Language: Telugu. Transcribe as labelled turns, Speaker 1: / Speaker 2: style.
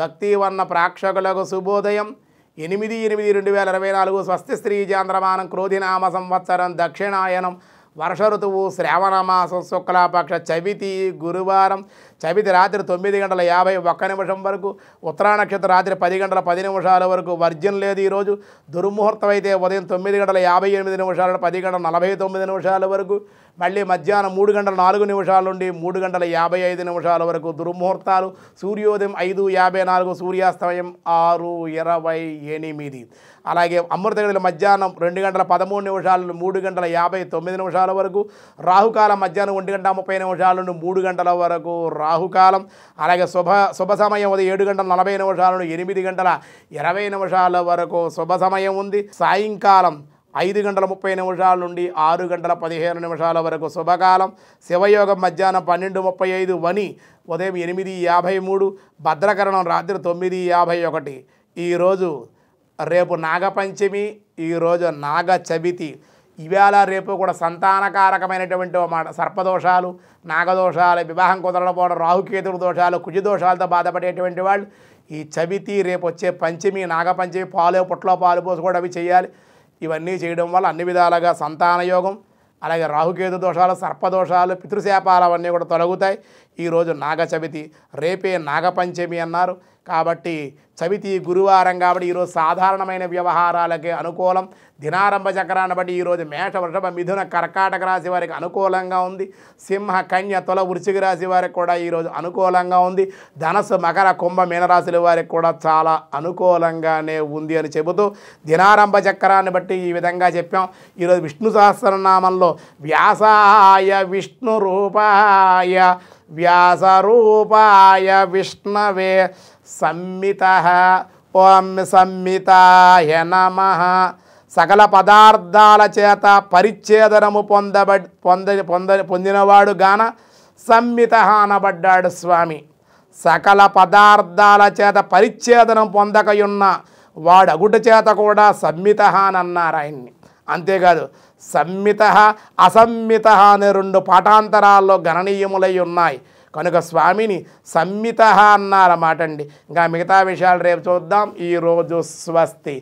Speaker 1: భక్తి వన్న ప్రాక్షకులకు శుభోదయం ఎనిమిది ఎనిమిది రెండు వేల ఇరవై నాలుగు స్వస్తి స్త్రీ చాంద్రమానం క్రోధినామ సంవత్సరం దక్షిణాయనం వర్ష ఋతువు శ్రావణమాసం శుక్లపక్ష చవితి గురువారం చవితి రాత్రి తొమ్మిది గంటల యాభై ఒక్క నిమిషం వరకు ఉత్తరా నక్షత్రం రాత్రి పది గంటల పది నిమిషాల వరకు వర్జన్ లేదు ఈరోజు దుర్ముహూర్తం అయితే ఉదయం తొమ్మిది గంటల యాభై ఎనిమిది నిమిషాల పది గంటల నలభై తొమ్మిది నిమిషాల వరకు మళ్ళీ మధ్యాహ్నం మూడు గంటల నాలుగు నిమిషాల నుండి మూడు గంటల యాభై ఐదు నిమిషాల వరకు దుర్ముహూర్తాలు సూర్యోదయం ఐదు యాభై నాలుగు సూర్యాస్తమయం ఆరు ఇరవై ఎనిమిది అలాగే అమృతగడిల మధ్యాహ్నం రెండు గంటల పదమూడు నిమిషాలు మూడు గంటల యాభై తొమ్మిది నిమిషాలు నిమిషాల వరకు రాహుకాలం మధ్యాహ్నం ఒంటి గంట ముప్పై నిమిషాల నుండి మూడు గంటల వరకు రాహుకాలం అలాగే శుభ శుభ సమయం ఉదయం ఏడు గంటల నలభై నిమిషాల నుండి ఎనిమిది గంటల ఇరవై నిమిషాల వరకు శుభ సమయం ఉంది సాయంకాలం ఐదు గంటల ముప్పై నిమిషాల నుండి ఆరు గంటల పదిహేను నిమిషాల వరకు శుభకాలం శివయోగం మధ్యాహ్నం పన్నెండు ముప్పై ఐదు వని ఉదయం ఎనిమిది యాభై మూడు భద్రకరణం రాత్రి తొమ్మిది యాభై ఒకటి ఈరోజు రేపు నాగపంచమి ఈరోజు నాగ చవితి ఇవాళ రేపు కూడా సంతానకారకమైనటువంటి మాట సర్పదోషాలు నాగదోషాలు వివాహం కుదరకపోవడం రాహుకేతుడు దోషాలు కుజ దోషాలతో బాధపడేటువంటి వాళ్ళు ఈ చవితి రేపు వచ్చే పంచమి నాగపంచమి పాలు పుట్లో పాలు పోసి కూడా అవి చేయాలి ఇవన్నీ చేయడం వల్ల అన్ని విధాలుగా సంతాన యోగం అలాగే రాహుకేతు దోషాలు సర్పదోషాలు పితృశాపాలు అవన్నీ కూడా తొలగుతాయి ఈరోజు నాగ చవితి రేపే నాగపంచమి అన్నారు కాబట్టి చవితి గురువారం కాబట్టి ఈరోజు సాధారణమైన వ్యవహారాలకి అనుకూలం దినారంభ చక్రాన్ని బట్టి ఈరోజు మేష వృషభ మిథున కర్కాటక రాశి వారికి అనుకూలంగా ఉంది సింహ కన్య తొల వృశ్చిక రాశి వారికి కూడా ఈరోజు అనుకూలంగా ఉంది ధనస్సు మకర కుంభ మీనరాశుల వారికి కూడా చాలా అనుకూలంగానే ఉంది అని చెబుతూ దినారంభ చక్రాన్ని బట్టి ఈ విధంగా చెప్పాం ఈరోజు విష్ణు సహస్రనామంలో వ్యాసాయ విష్ణు రూపాయ వ్యాసరూపాయ విష్ణవే संमितः ఓం సంహితాయ నమ సకల పదార్థాల చేత పరిచ్ఛేదనము పొందబ పొంద పొంద పొందినవాడు గాన సంహిత అనబడ్డాడు స్వామి సకల పదార్థాల చేత పరిచ్ఛేదనం పొందకయున్న వాడగుట చేత కూడా సంహిత అన్నారు ఆయన్ని అంతేకాదు సమ్మిత అసమ్మిత అనే రెండు పాఠాంతరాల్లో గణనీయములై ఉన్నాయి కనుక స్వామిని సమ్మిత అన్నారన్నమాట అండి ఇంకా మిగతా విషయాలు రేపు చూద్దాం ఈరోజు స్వస్తి